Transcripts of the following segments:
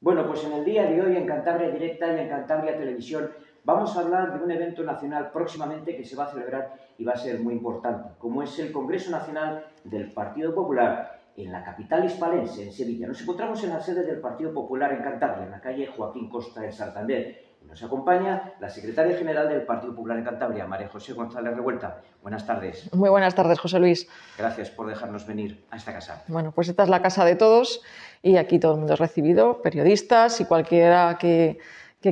Bueno, pues en el día de hoy en Cantabria Directa y en Cantabria Televisión vamos a hablar de un evento nacional próximamente que se va a celebrar y va a ser muy importante, como es el Congreso Nacional del Partido Popular en la capital hispalense, en Sevilla. Nos encontramos en la sede del Partido Popular en Cantabria, en la calle Joaquín Costa, en Santander. Nos acompaña la secretaria general del Partido Popular en Cantabria, María José González Revuelta. Buenas tardes. Muy buenas tardes, José Luis. Gracias por dejarnos venir a esta casa. Bueno, pues esta es la casa de todos y aquí todo el mundo es recibido, periodistas y cualquiera que,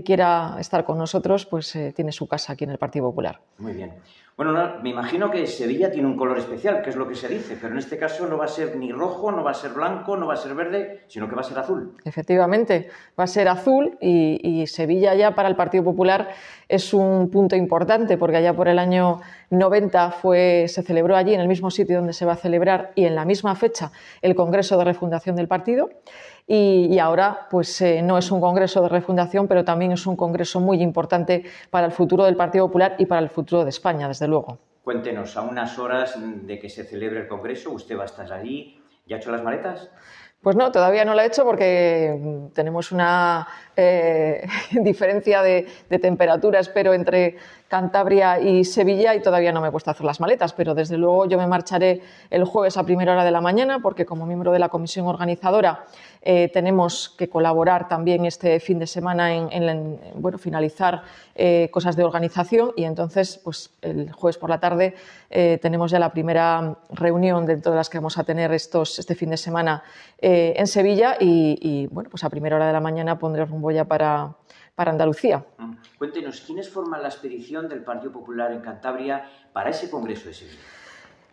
quiera estar con nosotros, pues eh, tiene su casa aquí en el Partido Popular. Muy bien. Bueno, me imagino que Sevilla tiene un color especial, que es lo que se dice, pero en este caso no va a ser ni rojo, no va a ser blanco, no va a ser verde, sino que va a ser azul. Efectivamente, va a ser azul y, Sevilla ya para el Partido Popular es un punto importante, porque allá por el año 90 fue, se celebró allí, en el mismo sitio donde se va a celebrar y en la misma fecha, el Congreso de Refundación del Partido. Y, ahora pues eh, no es un congreso de refundación, pero también es un congreso muy importante para el futuro del Partido Popular y para el futuro de España, luego. Cuéntenos, a unas horas de que se celebre el Congreso, usted va a estar allí. ¿Ya ha hecho las maletas? Pues no, todavía no la he hecho porque tenemos una eh, diferencia de, temperatura, espero, entre Cantabria y Sevilla y todavía no me cuesta hacer las maletas, pero desde luego yo me marcharé el jueves a primera hora de la mañana porque como miembro de la comisión organizadora eh, tenemos que colaborar también este fin de semana en, bueno, finalizar eh, cosas de organización y entonces pues, el jueves por la tarde tenemos ya la primera reunión dentro de las que vamos a tener estos, este fin de semana en Sevilla y, bueno, pues a primera hora de la mañana pondré rumbo ya para, Andalucía. Cuéntenos, ¿quiénes forman la expedición del Partido Popular en Cantabria para ese congreso de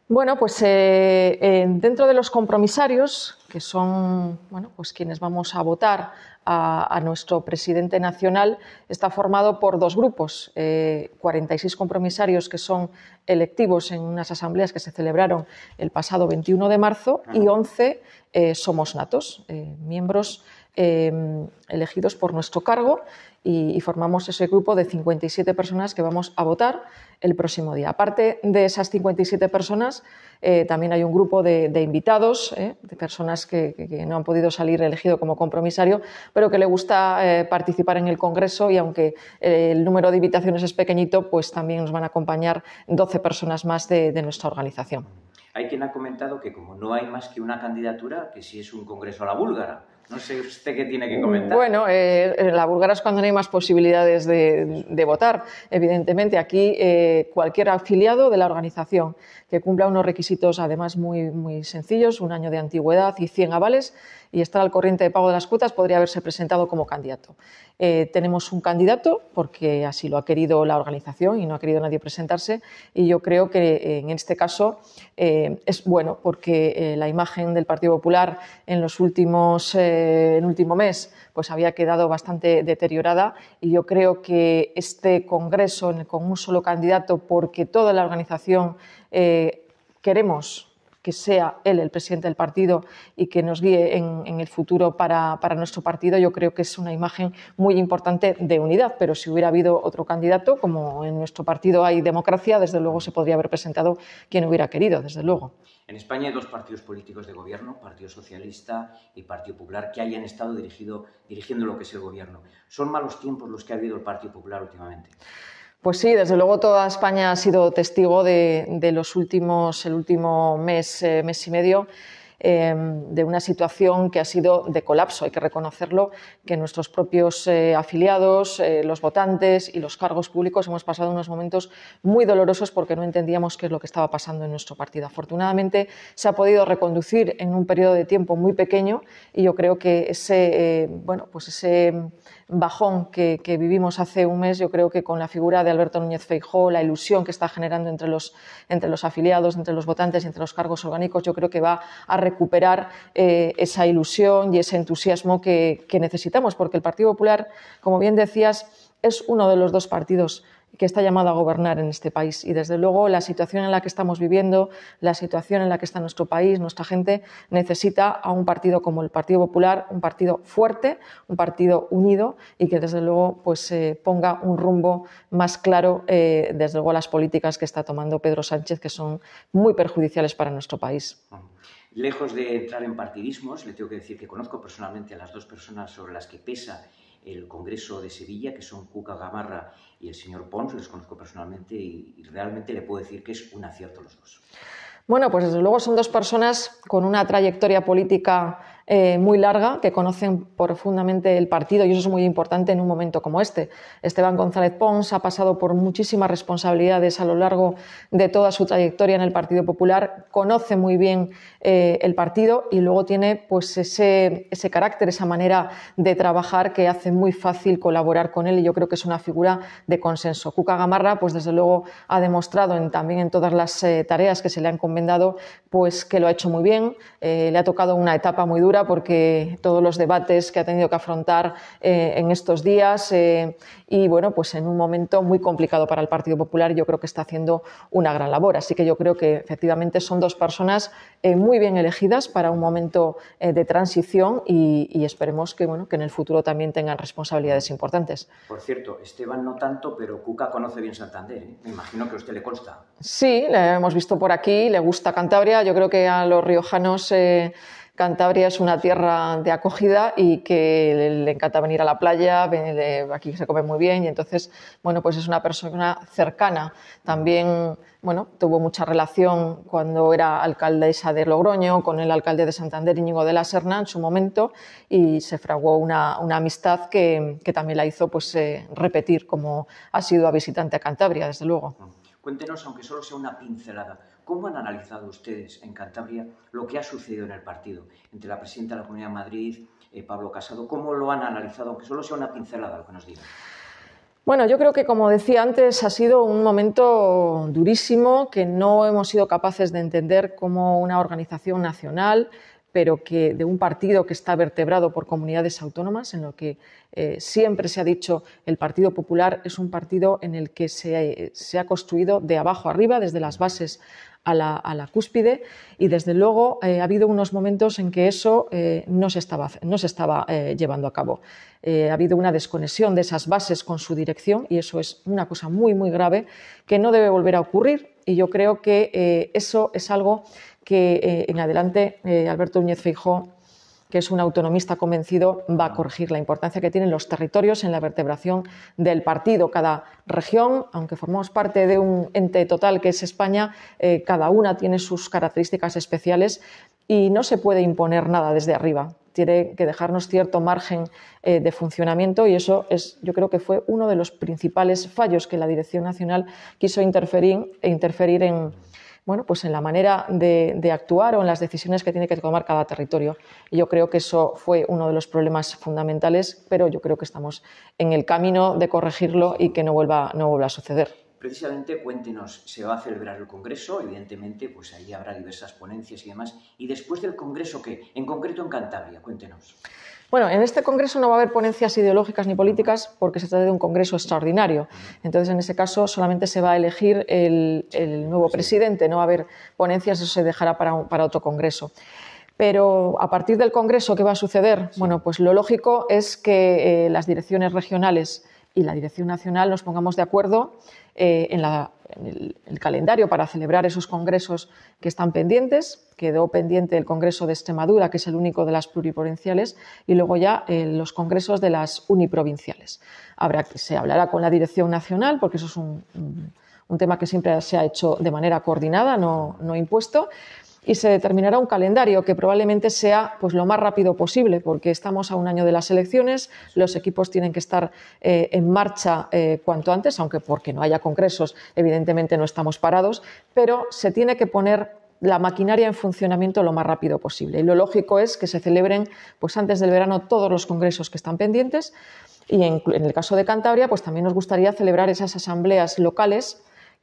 Bueno, pues eh, dentro de los compromisarios, que son bueno, pues quienes vamos a votar a, nuestro presidente nacional, está formado por dos grupos, 46 eh, compromisarios que son electivos en unas asambleas que se celebraron el pasado 21 de marzo y 11 eh, somos natos, miembros Em, elegidos por nuestro cargo y, formamos ese grupo de 57 personas que vamos a votar el próximo día. Aparte de esas 57 personas, eh, también hay un grupo de, invitados, eh, de personas que, no han podido salir elegido como compromisario, pero que le gusta eh, participar en el Congreso y aunque el número de invitaciones es pequeñito, pues también nos van a acompañar 12 personas más de nuestra organización. Hay quien ha comentado que como no hay más que una candidatura, que si es un congreso a la búlgara. No sé usted qué tiene que comentar. Bueno, eh, en la búlgara es cuando no hay más posibilidades de, votar. Evidentemente, aquí eh, cualquier afiliado de la organización que cumpla unos requisitos, además muy, muy sencillos, un año de antigüedad y 100 avales, y estar al corriente de pago de las cuotas, podría haberse presentado como candidato. Eh, tenemos un candidato, porque así lo ha querido la organización y no ha querido nadie presentarse, y yo creo que en este caso es bueno porque eh, la imagen del Partido Popular en los últimos eh, en último mes pues había quedado bastante deteriorada y yo creo que este congreso con un solo candidato porque toda la organización eh, queremos que sea él el presidente del partido y que nos guíe en, el futuro para, nuestro partido, yo creo que es una imagen muy importante de unidad. Pero si hubiera habido otro candidato, como en nuestro partido hay democracia, desde luego se podría haber presentado quien hubiera querido, desde luego. En España hay dos partidos políticos de gobierno, Partido Socialista y Partido Popular, que hayan estado dirigiendo lo que es el gobierno. ¿Son malos tiempos los que ha habido el Partido Popular últimamente? Pues sí, desde luego toda España ha sido testigo de, los últimos, el último mes, eh, mes y medio, Em, de una situación que ha sido de colapso, hay que reconocerlo, que nuestros propios eh, afiliados, eh, los votantes y los cargos públicos hemos pasado unos momentos muy dolorosos porque no entendíamos qué es lo que estaba pasando en nuestro partido. Afortunadamente se ha podido reconducir en un periodo de tiempo muy pequeño y yo creo que ese, eh, bueno, pues ese bajón que, vivimos hace un mes, yo creo que con la figura de Alberto Núñez Feijóo, la ilusión que está generando entre los, entre los afiliados, entre los votantes y entre los cargos orgánicos, yo creo que va a recuperar eh, esa ilusión y ese entusiasmo que, necesitamos, porque el Partido Popular, como bien decías, es uno de los dos partidos que está llamado a gobernar en este país. Y desde luego la situación en la que estamos viviendo, la situación en la que está nuestro país, nuestra gente, necesita a un partido como el Partido Popular, un partido fuerte, un partido unido y que desde luego pues, eh, ponga un rumbo más claro eh, desde luego a las políticas que está tomando Pedro Sánchez, que son muy perjudiciales para nuestro país. Lejos de entrar en partidismos, le tengo que decir que conozco personalmente a las dos personas sobre las que pesa el Congreso de Sevilla, que son Cuca Gamarra y el señor Pons, Les conozco personalmente y, y realmente le puedo decir que es un acierto los dos. Bueno, pues desde luego son dos personas con una trayectoria política eh, muy larga que conocen profundamente el partido y eso es muy importante en un momento como este. Esteban González Pons ha pasado por muchísimas responsabilidades a lo largo de toda su trayectoria en el Partido Popular, conoce muy bien eh, el partido y luego tiene pues ese, ese carácter, esa manera de trabajar que hace muy fácil colaborar con él y yo creo que es una figura de consenso. Cuca Gamarra, pues desde luego ha demostrado en, también en todas las eh, tareas que se le han encomendado, pues que lo ha hecho muy bien, le ha tocado una etapa muy dura porque todos los debates que ha tenido que afrontar eh, en estos días eh, y bueno, pues en un momento muy complicado para el Partido Popular yo creo que está haciendo una gran labor. Así que yo creo que efectivamente son dos personas eh, muy bien elegidas para un momento de transición y, esperemos que, bueno, que en el futuro también tengan responsabilidades importantes. Por cierto, Esteban no tanto, pero Cuca conoce bien Santander. Me imagino que a usted le consta. Sí, le hemos visto por aquí, le gusta Cantabria. Yo creo que a los riojanos... Cantabria es una tierra de acogida y que le encanta venir a la playa, aquí se come muy bien y entonces, bueno, pues es una persona cercana. También, bueno, tuvo mucha relación cuando era alcaldesa de Logroño con el alcalde de Santander, Íñigo de la Serna, en su momento, y se fraguó una, amistad que, también la hizo pues, eh, repetir como ha sido a visitante a Cantabria, desde luego. Cuéntenos, aunque solo sea una pincelada, ¿Cómo han analizado ustedes en Cantabria lo que ha sucedido en el partido entre la presidenta de la Comunidad de Madrid, eh, Pablo Casado? ¿Cómo lo han analizado? Aunque solo sea una pincelada lo que nos digan. Bueno, yo creo que como decía antes, ha sido un momento durísimo que no hemos sido capaces de entender como una organización nacional, pero que de un partido que está vertebrado por comunidades autónomas, en lo que eh, siempre se ha dicho el Partido Popular es un partido en el que se, eh, se ha construido de abajo arriba, desde las bases a la, cúspide y desde luego eh, ha habido unos momentos en que eso eh, no se estaba, no se estaba eh, llevando a cabo. ha habido una desconexión de esas bases con su dirección y eso es una cosa muy, muy grave que no debe volver a ocurrir y yo creo que eso es algo que en adelante Alberto Núñez Feijóo que es un autonomista convencido, va a corregir la importancia que tienen los territorios en la vertebración del partido. Cada región, aunque formamos parte de un ente total que es España, eh, cada una tiene sus características especiales y no se puede imponer nada desde arriba. Tiene que dejarnos cierto margen eh, de funcionamiento y eso es, yo creo que fue uno de los principales fallos que la Dirección Nacional quiso interferir, interferir en bueno, pues en la manera de, actuar o en las decisiones que tiene que tomar cada territorio. yo creo que eso fue uno de los problemas fundamentales, pero yo creo que estamos en el camino de corregirlo y que no vuelva a suceder precisamente cuéntenos, se va a celebrar el Congreso, evidentemente, pues ahí habrá diversas ponencias y demás. Y después del Congreso, ¿qué? En concreto en Cantabria, cuéntenos. Bueno, en este Congreso no va a haber ponencias ideológicas ni políticas porque se trata de un Congreso extraordinario. Entonces, en ese caso, solamente se va a elegir el, nuevo presidente, no va a haber ponencias, eso se dejará para, otro Congreso. Pero a partir del Congreso, ¿qué va a suceder? Bueno, pues lo lógico es que eh, las direcciones regionales y la Dirección Nacional nos pongamos de acuerdo eh, en, el, calendario para celebrar esos congresos que están pendientes. Quedó pendiente el Congreso de Extremadura, que es el único de las pluriprovinciales, y luego ya eh, los congresos de las uniprovinciales. se hablará con la Dirección Nacional, porque eso es un, tema que siempre se ha hecho de manera coordinada, no impuesto y se determinará un calendario que probablemente sea pues, lo más rápido posible, porque estamos a un año de las elecciones, los equipos tienen que estar eh, en marcha eh, cuanto antes, aunque porque no haya congresos, evidentemente no estamos parados, pero se tiene que poner la maquinaria en funcionamiento lo más rápido posible. Y lo lógico es que se celebren pues, antes del verano todos los congresos que están pendientes y en, en el caso de Cantabria pues, también nos gustaría celebrar esas asambleas locales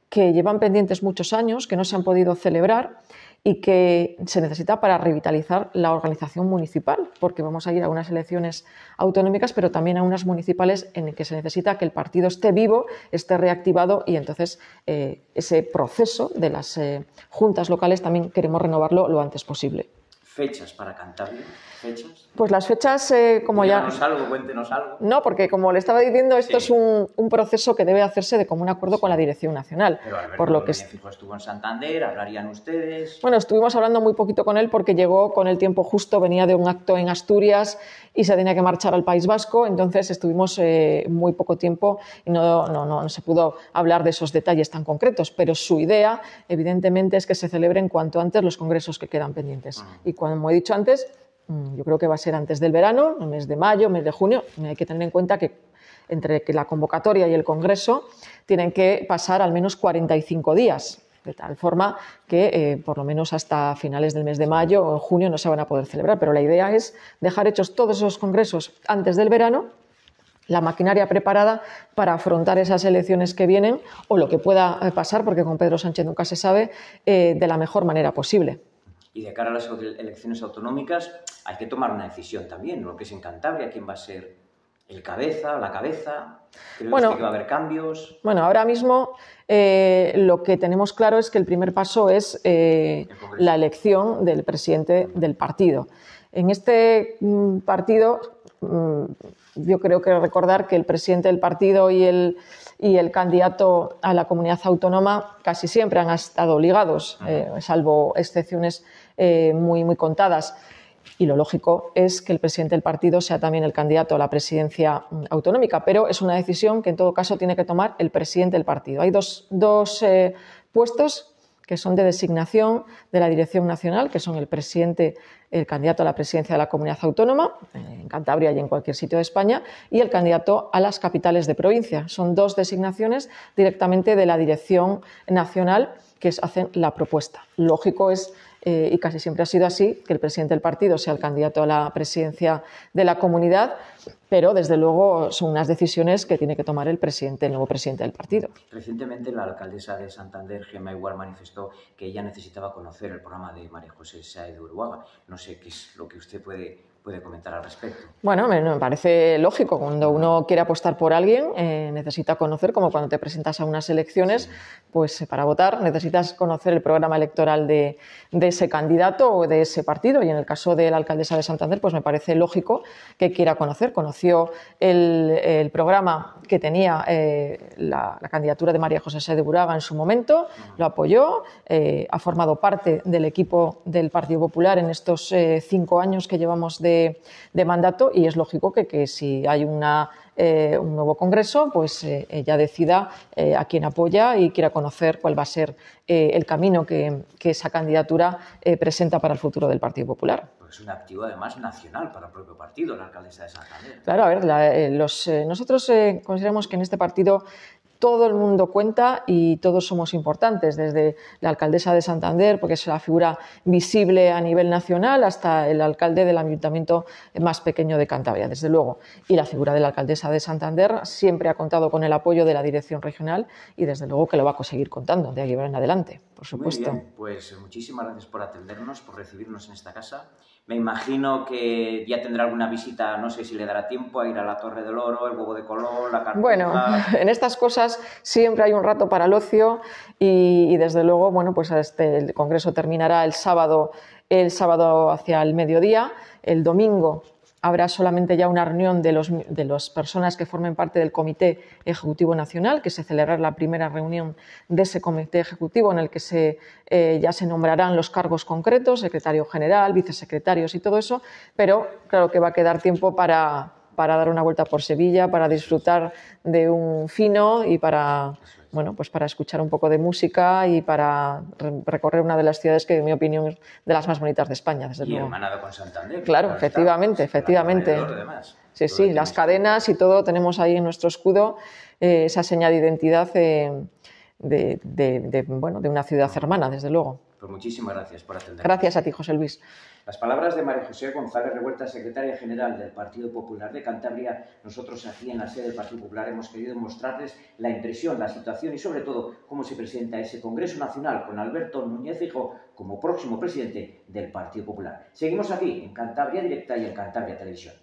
que llevan pendientes muchos años, que no se han podido celebrar y que se necesita para revitalizar la organización municipal, porque vamos a ir a unas elecciones autonómicas, pero también a unas municipales en las que se necesita que el partido esté vivo, esté reactivado y entonces eh, ese proceso de las eh, juntas locales también queremos renovarlo lo antes posible fechas para cantarle? ¿Fechas? Pues las fechas, eh, como ya... ya. algo, cuéntenos algo. No, porque como le estaba diciendo, esto es un, proceso que debe hacerse de común acuerdo con la Dirección Nacional. Pero por lo que estuvo en Santander, hablarían ustedes. Bueno, estuvimos hablando muy poquito con él porque llegó con el tiempo justo, venía de un acto en Asturias y se tenía que marchar al País Vasco, entonces estuvimos eh, muy poco tiempo y no, no, no, se pudo hablar de esos detalles tan concretos, pero su idea, evidentemente, es que se celebren cuanto antes los congresos que quedan pendientes como he dicho antes, mm, yo creo que va a ser antes del verano, el mes de mayo, mes de junio. Hay que tener en cuenta que entre que la convocatoria y el Congreso tienen que pasar al menos 45 días, de tal forma que eh, por lo menos hasta finales del mes de mayo o junio no se van a poder celebrar. Pero la idea es dejar hechos todos esos congresos antes del verano la maquinaria preparada para afrontar esas elecciones que vienen o lo que pueda eh, pasar, porque con Pedro Sánchez nunca se sabe, eh, de la mejor manera posible y de cara a las elecciones autonómicas hay que tomar una decisión también, lo que es encantable, ¿a quién va a ser el cabeza, la cabeza, bueno, que va a haber cambios? Bueno, ahora mismo eh, lo que tenemos claro es que el primer paso es eh, la elección del presidente del partido. En este mm, partido, mm, yo creo que recordar que el presidente del partido y el, y el candidato a la comunidad autónoma casi siempre han estado ligados, eh, salvo excepciones eh, muy, muy contadas. Y lo lógico es que el presidente del partido sea también el candidato a la presidencia mm, autonómica, pero es una decisión que en todo caso tiene que tomar el presidente del partido. Hay dos, dos eh, puestos que son de designación de la Dirección Nacional, que son el presidente, el candidato a la presidencia de la comunidad autónoma, en Cantabria y en cualquier sitio de España, y el candidato a las capitales de provincia. Son dos designaciones directamente de la Dirección Nacional que hacen la propuesta. Lógico es eh, y casi siempre ha sido así, que el presidente del partido sea el candidato a la presidencia de la comunidad, pero desde luego son unas decisiones que tiene que tomar el presidente, el nuevo presidente del partido. Recientemente la alcaldesa de Santander, Gemma Igual, manifestó que ella necesitaba conocer el programa de María José Saez de Uruaga. No sé qué es lo que usted puede puede comentar al respecto. Bueno, me, parece lógico. Cuando uno quiere apostar por alguien, eh, necesita conocer, como cuando te presentas a unas elecciones, pues eh, para votar necesitas conocer el programa electoral de, ese candidato o de ese partido. Y en el caso de la alcaldesa de Santander, pues me parece lógico que quiera conocer. Conoció el, programa que tenía eh, la, candidatura de María José de Buraga en su momento, lo apoyó, ha formado parte del equipo del Partido Popular en estos cinco años que llevamos de de, mandato y es lógico que, si hay una, eh, un nuevo Congreso, pues eh, ella decida eh, a quién apoya y quiera conocer cuál va a ser eh, el camino que, esa candidatura presenta para el futuro del Partido Popular. es un activo además nacional para el propio partido, la alcaldesa de Santander. Claro, a ver, los, nosotros consideramos que en este partido todo el mundo cuenta y todos somos importantes, desde la alcaldesa de Santander, porque es la figura visible a nivel nacional, hasta el alcalde del ayuntamiento más pequeño de Cantabria, desde luego. Y la figura de la alcaldesa de Santander siempre ha contado con el apoyo de la dirección regional y desde luego que lo va a seguir contando de aquí en adelante por supuesto. pues eh, muchísimas gracias por atendernos, por recibirnos en esta casa. Me imagino que ya tendrá alguna visita, no sé si le dará tiempo a ir a la Torre del Oro, el Huego de Colón, la Cartuja. Bueno, en estas cosas siempre hay un rato para el ocio y, desde luego, bueno, pues este, el congreso terminará el sábado, el sábado hacia el mediodía, el domingo habrá solamente ya una reunión de, las personas que formen parte del Comité Ejecutivo Nacional, que se celebrará la primera reunión de ese Comité Ejecutivo en el que eh, ya se nombrarán los cargos concretos, secretario general, vicesecretarios y todo eso, pero claro que va a quedar tiempo para, para dar una vuelta por Sevilla, para disfrutar de un fino y para, bueno, pues para escuchar un poco de música y para recorrer una de las ciudades que, en mi opinión, es de las más bonitas de España, desde luego. con Santander. Claro, efectivamente, pues, efectivamente. Sí, sí, las cadenas y todo tenemos ahí en nuestro escudo eh, esa señal de identidad eh, de, bueno, de una ciudad hermana, desde luego. Pues muchísimas gracias por atender. Gracias a ti, José Luis. Las palabras de María José González Revuelta, secretaria general del Partido Popular de Cantabria, nosotros aquí en la sede del Partido Popular hemos querido mostrarles la impresión, la situación y sobre todo cómo se presenta ese Congreso Nacional con Alberto Núñez Hijo como próximo presidente del Partido Popular. Seguimos aquí en Cantabria Directa y en Cantabria Televisión.